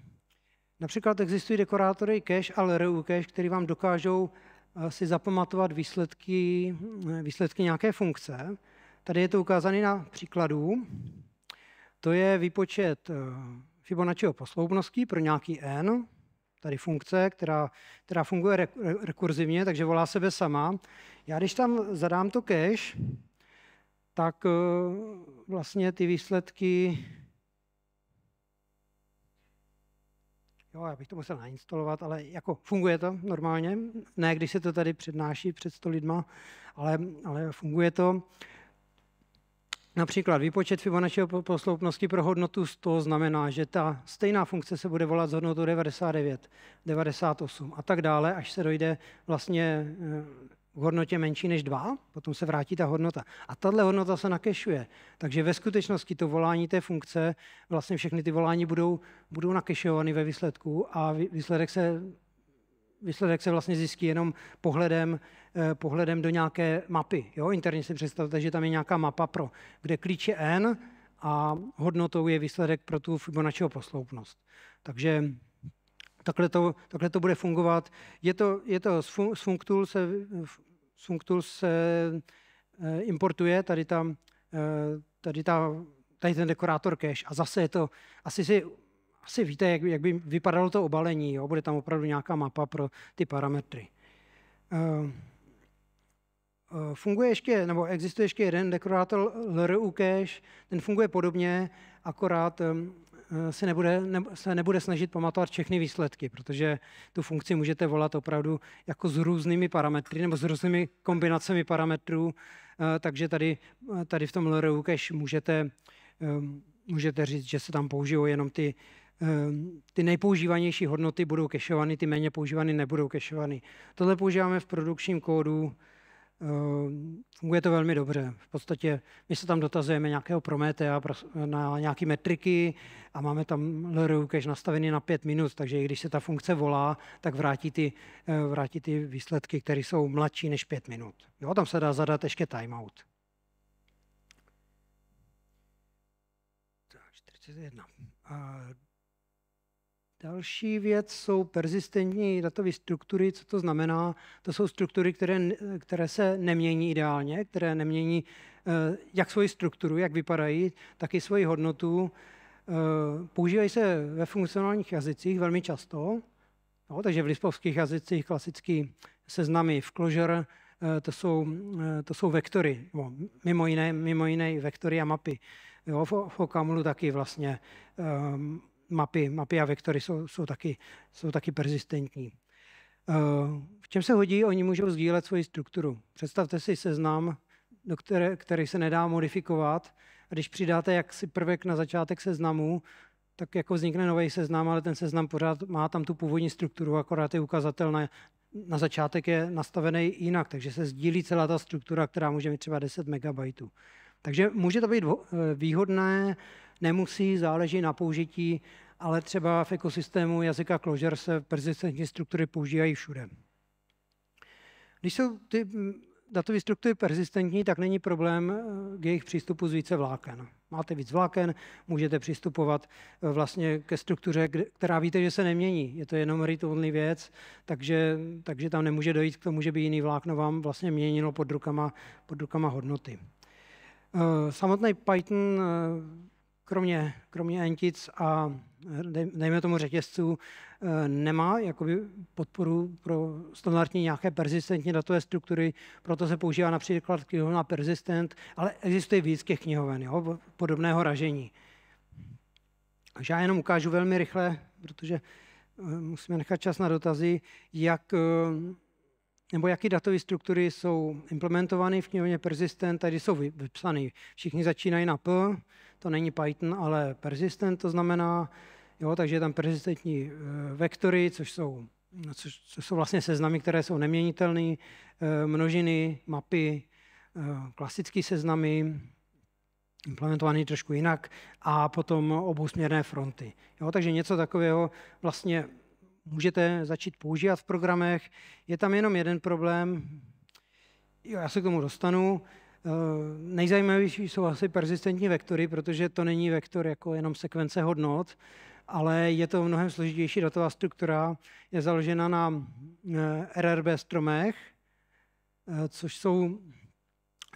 například existují dekorátory cache a LRU cache, které vám dokážou Eh, si zapamatovat výsledky, eh, výsledky nějaké funkce. Tady je to ukázané na příkladu. To je výpočet eh, Fibonacciho posloupností pro nějaký n, tady funkce, která, která funguje rekurzivně, takže volá sebe sama. Já když tam zadám to cache, tak vlastně ty výsledky Jo, já bych to musel nainstalovat, ale jako funguje to normálně. Ne, když se to tady přednáší před 100 lidma, ale, ale funguje to. Například výpočet Fibonacciho posloupnosti pro hodnotu 100 znamená, že ta stejná funkce se bude volat s hodnotou 99, 98 a tak dále, až se dojde vlastně eh, v hodnotě menší než 2, potom se vrátí ta hodnota. A tahle hodnota se nakešuje. Takže ve skutečnosti to volání té funkce, vlastně všechny ty volání budou, budou nakešovány ve výsledku a výsledek se, výsledek se vlastně zjistí jenom pohledem, eh, pohledem do nějaké mapy. Jo? Interně si představte, že tam je nějaká mapa pro, kde klíč je n a hodnotou je výsledek pro tu Fibonacciho posloupnost. Takže Takhle to, takhle to bude fungovat. Je to, je to z, fun, Functool se, z Functool se eh, importuje tady, tam, eh, tady, ta, tady ten dekorátor cache. A zase je to, asi si asi víte, jak, jak by vypadalo to obalení. Jo? Bude tam opravdu nějaká mapa pro ty parametry. Uh, funguje ještě, nebo existuje ještě jeden dekorátor LRU cache, ten funguje podobně, akorát Eh, si nebude, ne, se nebude snažit pamatovat všechny výsledky, protože tu funkci můžete volat opravdu jako s různými parametry nebo s různými kombinacemi parametrů, eh, takže tady, eh, tady v tom LRU cache můžete, ehm, můžete říct, že se tam použijou jenom ty, ehm, ty nejpoužívanější hodnoty budou kešovány, ty méně používané nebudou kešovány. Tohle používáme v produkčním kódu Eh, funguje to velmi dobře. V podstatě my se tam dotazujeme nějakého Prometea na nějaké metriky a máme tam LRU cache nastavený na pět minut, takže i když se ta funkce volá, tak vrátí ty, eh, vrátí ty výsledky, které jsou mladší než pět minut. Jo, tam se dá zadat ještě timeout. 41. Další věc jsou persistentní datové struktury. Co to znamená? To jsou struktury, které, které se nemění ideálně, které nemění eh, jak svoji strukturu, jak vypadají, tak i svoji hodnotu. Eh, používají se ve funkcionálních jazycích velmi často. No, takže v lispovských jazycích klasický seznamy v Clojure, eh, to jsou, to jsou vektory, no, mimo jiné, mimo jiné vektory a mapy. Jo, v, v Okamlu taky vlastně um, mapy, mapy a vektory jsou, jsou, taky, jsou taky persistentní. Eh, v čem se hodí? Oni můžou sdílet svoji strukturu. Představte si seznam, do které, který se nedá modifikovat. A když přidáte jaksi prvek na začátek seznamu, tak jako vznikne nový seznam, ale ten seznam pořád má tam tu původní strukturu, akorát je ukazatel na, na začátek je nastavený jinak, takže se sdílí celá ta struktura, která může mít třeba 10 megabajtů. Takže může to být výhodné, nemusí, záleží na použití, ale třeba v ekosystému jazyka Clojure se persistentní struktury používají všude. Když jsou ty mm, datové struktury persistentní, tak není problém eh, k jejich přístupu z více vláken. Máte víc vláken, můžete přistupovat eh, vlastně ke struktuře, která víte, že se nemění. Je to jenom rituální věc, takže, takže tam nemůže dojít k tomu, že by jiný vlákno vám vlastně měnilo pod rukama, pod rukama hodnoty. Eh, samotný Python, eh, kromě, kromě entic a eh, dejme tomu řetězců, nemá jakoby podporu pro standardní nějaké persistentní datové struktury, proto se používá například knihovna persistent, ale existuje víc těch knihoven jo, podobného ražení. Takže já jenom ukážu velmi rychle, protože musíme nechat čas na dotazy, jak nebo jaké datové struktury jsou implementovány v knihovně Persistent, tady jsou vypsány. Všichni začínají na P, to není Python, ale Persistent to znamená, jo, takže tam persistentní eh, vektory, což jsou, no, což, což jsou vlastně seznamy, které jsou neměnitelné, eh, množiny, mapy, eh, klasické seznamy, implementovaný trošku jinak, a potom obousměrné fronty. Jo, takže něco takového vlastně můžete začít používat v programech. Je tam jenom jeden problém, jo, já se k tomu dostanu. Eh, nejzajímavější jsou asi persistentní vektory, protože to není vektor jako jenom sekvence hodnot, ale je to mnohem složitější datová struktura. Je založena na eh, RRB stromech, eh, což jsou,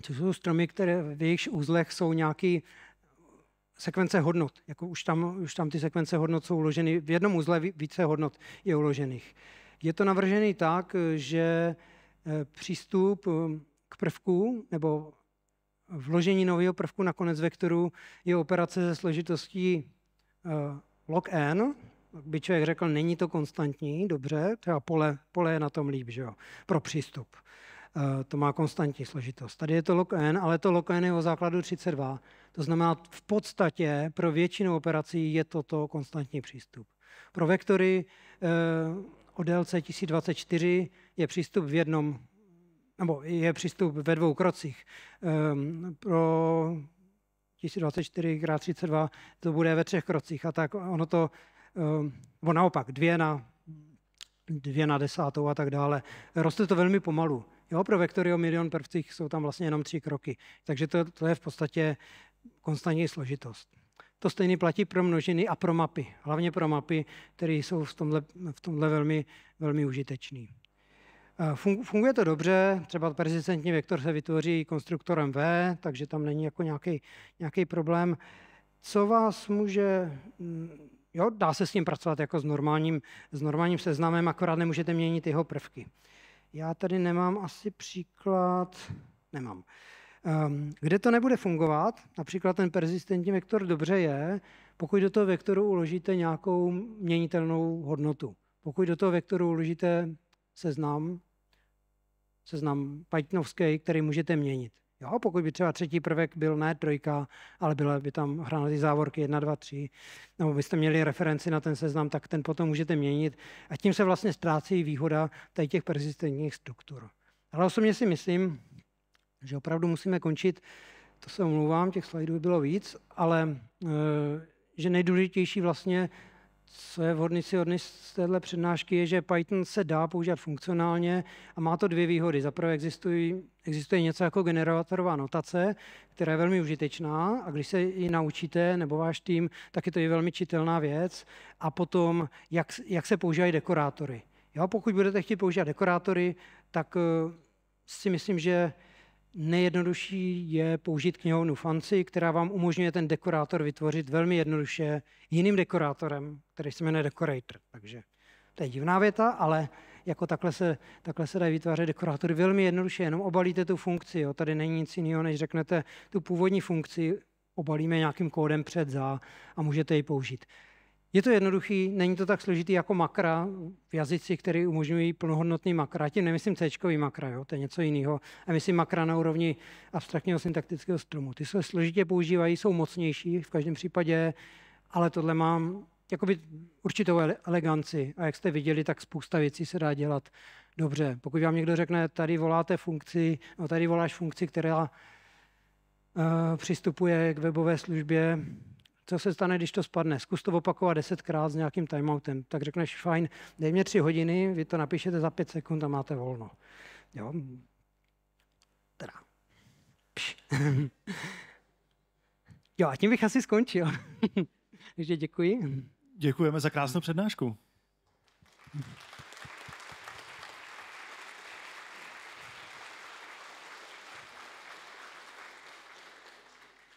což jsou stromy, které v jejich úzlech jsou nějaký sekvence hodnot, jako už tam, už tam ty sekvence hodnot jsou uloženy, v jednom uzle více hodnot je uložených. Je to navržený tak, že eh, přístup eh, k prvku nebo vložení nového prvku na konec vektoru je operace ze složitostí eh, log n, by člověk řekl, není to konstantní, dobře, třeba pole, pole je na tom líp, že jo, pro přístup. To má konstantní složitost. Tady je to log n, ale to log n je o základu 32. To znamená, v podstatě pro většinu operací je toto konstantní přístup. Pro vektory eh, o délce 1024 je přístup v jednom, nebo je přístup ve dvou krocích. Ehm, pro 1024 x 32 to bude ve třech krocích a tak ono to, ehm, nebo naopak, dvě na, dvě na desátou a tak dále. Roste to velmi pomalu. Jo, pro vektory o milion prvcích jsou tam vlastně jenom tři kroky. Takže to, to je v podstatě konstantní složitost. To stejně platí pro množiny a pro mapy, hlavně pro mapy, které jsou v tomhle, v tomhle velmi, velmi užitečné. Eh, funguje to dobře, třeba persistentní vektor se vytvoří konstruktorem V, takže tam není jako nějaký, nějaký problém. Co vás může... Mm, jo, dá se s ním pracovat jako s normálním, s normálním seznamem, akorát nemůžete měnit jeho prvky. Já tady nemám asi příklad... Nemám. Ehm, kde to nebude fungovat, například ten persistentní vektor dobře je, pokud do toho vektoru uložíte nějakou měnitelnou hodnotu. Pokud do toho vektoru uložíte seznam, seznam Pythonovský, který můžete měnit. Jo, pokud by třeba třetí prvek byl ne trojka, ale byla by tam hrána ty závorky 1, 2, 3, nebo byste měli referenci na ten seznam, tak ten potom můžete měnit a tím se vlastně ztrácí výhoda tady těch persistentních struktur. Ale osobně si myslím, že opravdu musíme končit. To se omlouvám, těch slajdů by bylo víc, ale eh, že nejdůležitější vlastně, co je vhodný si odnést z téhle přednášky, je, že Python se dá používat funkcionálně a má to dvě výhody. Za prvé existuje něco jako generátorová notace, která je velmi užitečná a když se ji naučíte, nebo váš tým, tak je to i velmi čitelná věc. A potom, jak, jak se používají dekorátory. Jo, pokud budete chtít používat dekorátory, tak eh, si myslím, že Nejjednodušší je použít knihovnu Fancy, která vám umožňuje ten dekorátor vytvořit velmi jednoduše jiným dekorátorem, který se jmenuje Decorator. Takže to je divná věta, ale jako takhle se, takhle se dají vytvářet dekorátory velmi jednoduše, jenom obalíte tu funkci. Jo. Tady není nic jiného, než řeknete tu původní funkci, obalíme nějakým kódem před, za a můžete ji použít. Je to jednoduchý, není to tak složitý jako makra v jazyci, který umožňují plnohodnotný makra. Tím nemyslím c makra, jo, to je něco jiného. A myslím makra na úrovni abstraktního syntaktického stromu. Ty se složitě používají, jsou mocnější v každém případě, ale tohle mám jakoby určitou eleganci. A jak jste viděli, tak spousta věcí se dá dělat dobře. Pokud vám někdo řekne, tady voláte funkci, no tady voláš funkci, která uh, přistupuje k webové službě, co se stane, když to spadne. Zkus to opakovat desetkrát s nějakým timeoutem. Tak řekneš, fajn, dej mě tři hodiny, vy to napíšete za pět sekund a máte volno. Jo? Teda. *laughs* jo, a tím bych asi skončil. *laughs* Takže děkuji. Děkujeme za krásnou přednášku.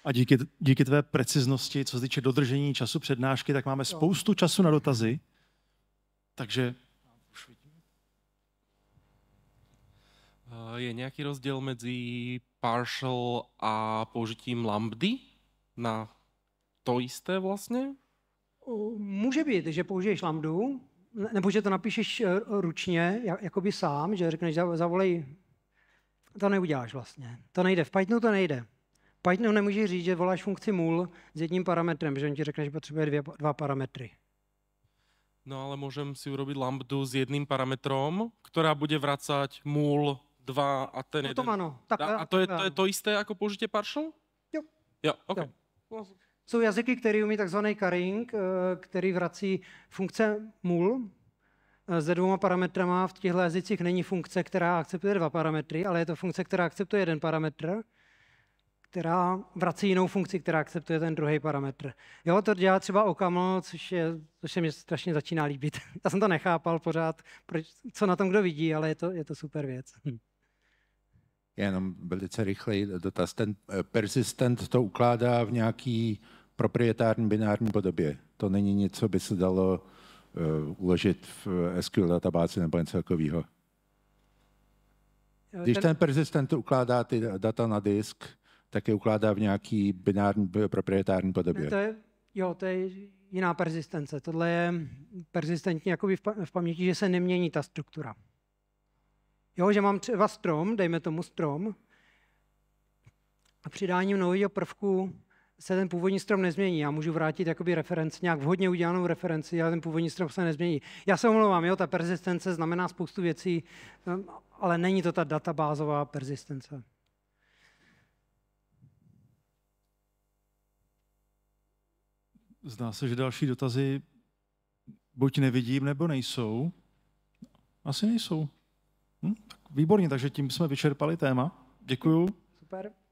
A díky, díky tvé preciznosti, co se týče dodržení času přednášky, tak máme spoustu času na dotazy. Takže eh, Je nějaký rozdíl mezi partial a použitím lambdy na to jisté vlastně? Může být, že použiješ lambdu, nebo že to napíšeš eh, ručně, jako by sám, že řekneš, zavolej, to neuděláš vlastně. To nejde, v Pythonu to nejde. Pythonu nemůžeš říct, že voláš funkci mul s jedním parametrem, že on ti řekne, že potřebuje dvě, dva parametry. No ale můžem si urobit lambdu s jedným parametrom, která bude vracať mul 2 a ten no jeden. ano. Tak, a to je, to je to isté jako použitě partial? Jo. Jo, OK. Jo. Jsou jazyky, které umí takzvaný carrying, eh, který vrací funkce mul, eh, se dvouma parametrama. V těchto jazycích není funkce, která akceptuje dva parametry, ale je to funkce, která akceptuje jeden parametr která vrací jinou funkci, která akceptuje ten druhý parametr. Jo, to dělá třeba OCaml, což, je, což se mi strašně začíná líbit. *laughs* Já jsem to nechápal pořád, proč, co na tom kdo vidí, ale je to, je to super věc. Hm. Já Jenom velice rychle dotaz. Ten eh, persistent to ukládá v nějaký proprietární binární podobě. To není nic, co by se dalo uh, uložit v eh, SQL databázi nebo něco takového. Když ten persistent ukládá ty data na disk, tak je ukládá v nějaký binární proprietární podobě. Ne, to je, jo, to je jiná persistence. Tohle je persistentní jakoby v, pa- v paměti, že se nemění ta struktura. Jo, že mám třeba strom, dejme tomu strom, a přidáním nového prvku se ten původní strom nezmění. Já můžu vrátit jakoby referenci, nějak vhodně udělanou referenci, ale ten původní strom se nezmění. Já se omlouvám, jo, ta persistence znamená spoustu věcí, no, ale není to ta databázová persistence. Zdá se, že další dotazy buď nevidím, nebo nejsou. Asi nejsou. Hm? Tak výborně, takže tím jsme vyčerpali téma. Děkuju. Super.